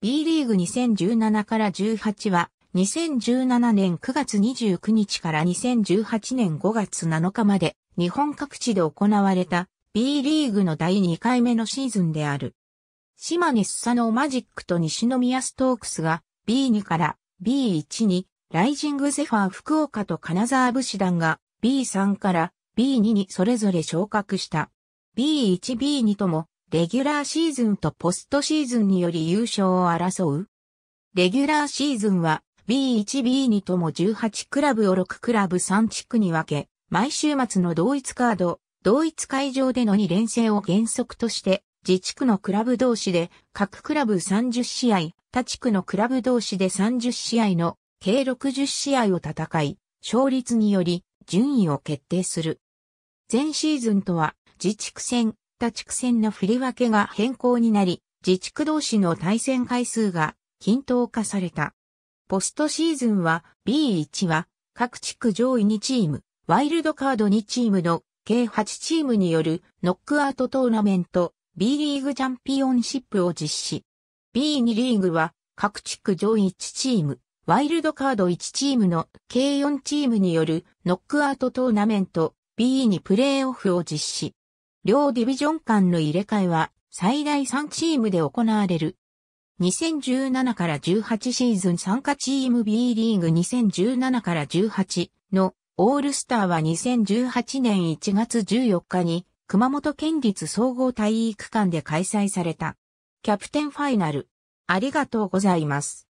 B リーグ2017から18は、2017年9月29日から2018年5月7日まで、日本各地で行われた B リーグの第2回目のシーズンである。島根スサノーマジックと西宮ストークスが B2 から B1 にライジングゼファー福岡と金沢武士団が B3 から B2 にそれぞれ昇格した。B1、B2 ともレギュラーシーズンとポストシーズンにより優勝を争う。レギュラーシーズンは B1B2 とも18クラブを6クラブ3地区に分け、毎週末の同一カード、同一会場での2連戦を原則として、自地区のクラブ同士で各クラブ30試合、他地区のクラブ同士で30試合の計60試合を戦い、勝率により順位を決定する。前シーズンとは自地区戦、った地区戦の振り分けが変更になり、自治区同士の対戦回数が均等化された。ポストシーズンは B1 は各地区上位2チーム、ワイルドカード2チームの計8チームによるノックアウトトーナメント B リーグチャンピオンシップを実施。B2 リーグは各地区上位1チーム、ワイルドカード1チームの計4チームによるノックアウトトーナメント B2 プレーオフを実施。両ディビジョン間の入れ替えは最大3チームで行われる。2017から18シーズン参加チーム B リーグ2017から18のオールスターは2018年1月14日に熊本県立総合体育館で開催された。キャプテンファイナル。ありがとうございます。